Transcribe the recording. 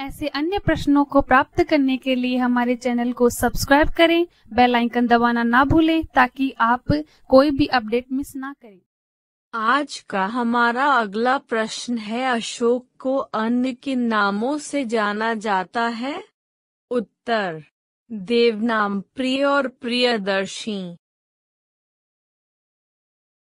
ऐसे अन्य प्रश्नों को प्राप्त करने के लिए हमारे चैनल को सब्सक्राइब करें बेल आइकन दबाना ना भूलें ताकि आप कोई भी अपडेट मिस ना करें आज का हमारा अगला प्रश्न है अशोक को अन्य के नामों से जाना जाता है उत्तर देवनाम प्रिय और प्रियदर्शी